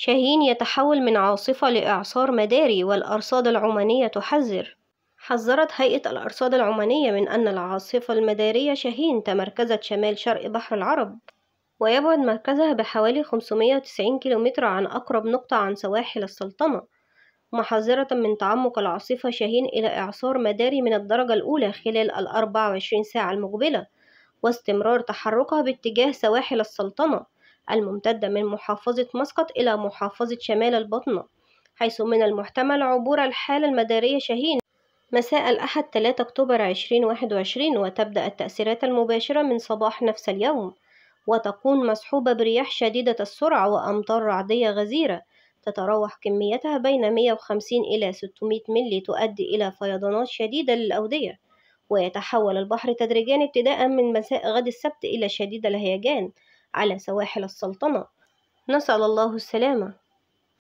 شاهين يتحول من عاصفة لإعصار مداري والأرصاد العمانية تحذر حذرت هيئة الأرصاد العمانية من أن العاصفة المدارية شاهين تمركزت شمال شرق بحر العرب ويبعد مركزها بحوالي 590 كيلومتر عن أقرب نقطة عن سواحل السلطنة محذرة من تعمق العاصفة شاهين إلى إعصار مداري من الدرجة الأولى خلال الأربع وعشرين ساعة المقبلة واستمرار تحركها باتجاه سواحل السلطنة الممتدة من محافظة مسقط إلى محافظة شمال البطنة حيث من المحتمل عبور الحالة المدارية شاهين مساء الأحد 3 أكتوبر 2021 وتبدأ التأثيرات المباشرة من صباح نفس اليوم وتكون مصحوبة برياح شديدة السرعة وأمطار رعدية غزيرة تتراوح كميتها بين 150 إلى 600 ملي تؤدي إلى فيضانات شديدة للأودية ويتحول البحر تدريجيا ابتداء من مساء غد السبت إلى شديد الهيجان على سواحل السلطنة نسأل الله السلامة